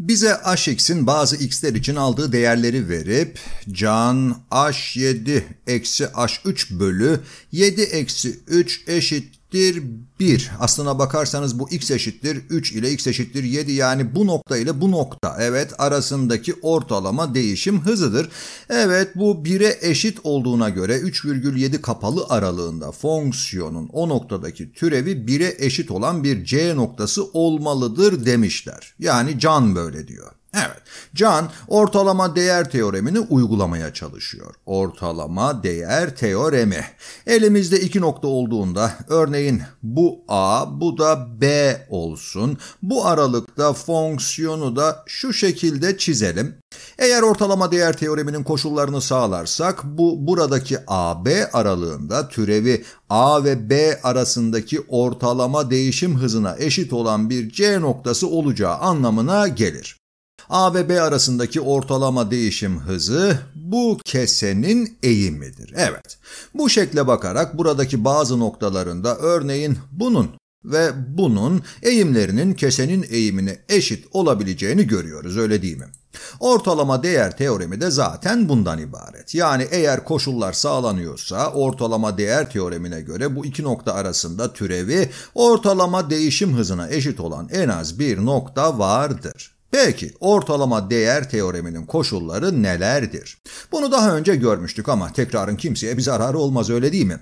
Bize hx'in bazı x'ler için aldığı değerleri verip can h7 eksi h3 bölü 7 eksi 3 eşittir eşittir 1. Aslına bakarsanız bu x eşittir 3 ile x eşittir 7 yani bu nokta ile bu nokta evet arasındaki ortalama değişim hızıdır. Evet bu 1'e eşit olduğuna göre 3,7 kapalı aralığında fonksiyonun o noktadaki türevi 1'e eşit olan bir c noktası olmalıdır demişler. Yani can böyle diyor. Evet, Can ortalama değer teoremini uygulamaya çalışıyor. Ortalama değer teoremi. Elimizde iki nokta olduğunda örneğin bu A, bu da B olsun. Bu aralıkta fonksiyonu da şu şekilde çizelim. Eğer ortalama değer teoreminin koşullarını sağlarsak bu buradaki AB aralığında türevi A ve B arasındaki ortalama değişim hızına eşit olan bir C noktası olacağı anlamına gelir. A ve B arasındaki ortalama değişim hızı bu kesenin eğimidir. Evet, bu şekle bakarak buradaki bazı noktalarında örneğin bunun ve bunun eğimlerinin kesenin eğimine eşit olabileceğini görüyoruz öyle değil mi? Ortalama değer teoremi de zaten bundan ibaret. Yani eğer koşullar sağlanıyorsa ortalama değer teoremine göre bu iki nokta arasında türevi ortalama değişim hızına eşit olan en az bir nokta vardır. Peki ortalama değer teoreminin koşulları nelerdir? Bunu daha önce görmüştük ama tekrarın kimseye bir zararı olmaz öyle değil mi?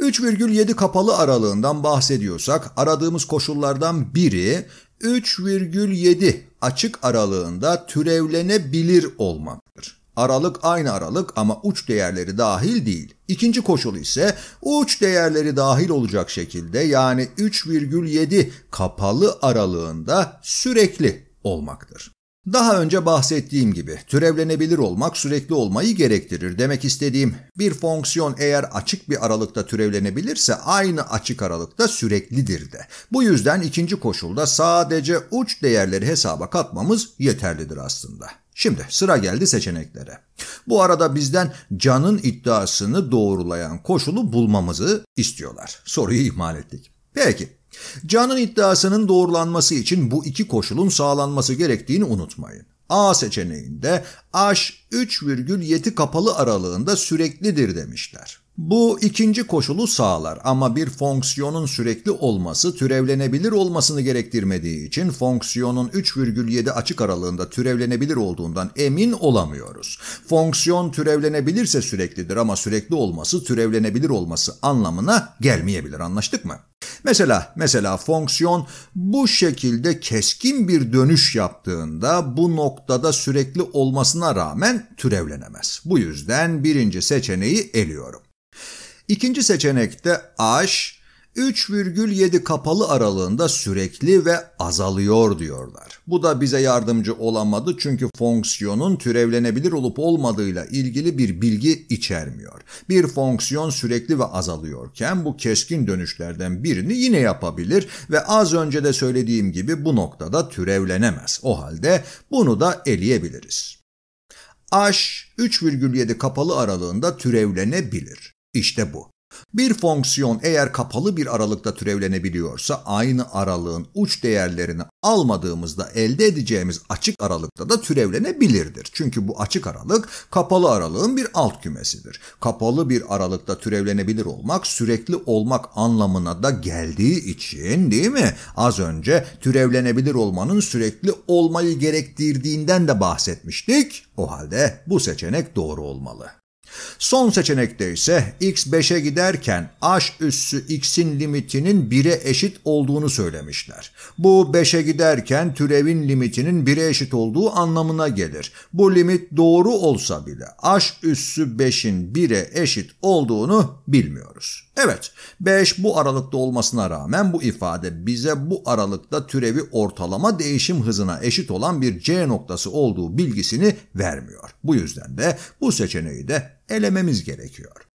3,7 kapalı aralığından bahsediyorsak aradığımız koşullardan biri 3,7 açık aralığında türevlenebilir olmaktır. Aralık aynı aralık ama uç değerleri dahil değil. İkinci koşul ise uç değerleri dahil olacak şekilde yani 3,7 kapalı aralığında sürekli olmaktır. Daha önce bahsettiğim gibi türevlenebilir olmak sürekli olmayı gerektirir. Demek istediğim bir fonksiyon eğer açık bir aralıkta türevlenebilirse aynı açık aralıkta süreklidir de. Bu yüzden ikinci koşulda sadece uç değerleri hesaba katmamız yeterlidir aslında. Şimdi sıra geldi seçeneklere. Bu arada bizden canın iddiasını doğrulayan koşulu bulmamızı istiyorlar. Soruyu ihmal ettik. Peki Can'ın iddiasının doğrulanması için bu iki koşulun sağlanması gerektiğini unutmayın. A seçeneğinde H 3,7 kapalı aralığında süreklidir demişler. Bu ikinci koşulu sağlar ama bir fonksiyonun sürekli olması türevlenebilir olmasını gerektirmediği için fonksiyonun 3,7 açık aralığında türevlenebilir olduğundan emin olamıyoruz. Fonksiyon türevlenebilirse süreklidir ama sürekli olması türevlenebilir olması anlamına gelmeyebilir anlaştık mı? Mesela mesela fonksiyon bu şekilde keskin bir dönüş yaptığında bu noktada sürekli olmasına rağmen türevlenemez. Bu yüzden birinci seçeneği eliyorum. İkinci seçenekte h 3,7 kapalı aralığında sürekli ve azalıyor diyorlar. Bu da bize yardımcı olamadı çünkü fonksiyonun türevlenebilir olup olmadığıyla ilgili bir bilgi içermiyor. Bir fonksiyon sürekli ve azalıyorken bu keskin dönüşlerden birini yine yapabilir ve az önce de söylediğim gibi bu noktada türevlenemez. O halde bunu da eleyebiliriz. H 3,7 kapalı aralığında türevlenebilir. İşte bu. Bir fonksiyon eğer kapalı bir aralıkta türevlenebiliyorsa aynı aralığın uç değerlerini almadığımızda elde edeceğimiz açık aralıkta da türevlenebilirdir. Çünkü bu açık aralık kapalı aralığın bir alt kümesidir. Kapalı bir aralıkta türevlenebilir olmak sürekli olmak anlamına da geldiği için değil mi? Az önce türevlenebilir olmanın sürekli olmayı gerektirdiğinden de bahsetmiştik. O halde bu seçenek doğru olmalı. Son seçenekte ise x 5'e giderken h üssü x'in limitinin 1'e eşit olduğunu söylemişler. Bu 5'e giderken türevin limitinin 1'e eşit olduğu anlamına gelir. Bu limit doğru olsa bile h üssü 5'in 1'e eşit olduğunu bilmiyoruz. Evet 5 bu aralıkta olmasına rağmen bu ifade bize bu aralıkta türevi ortalama değişim hızına eşit olan bir c noktası olduğu bilgisini vermiyor. Bu yüzden de bu seçeneği de elememiz gerekiyor.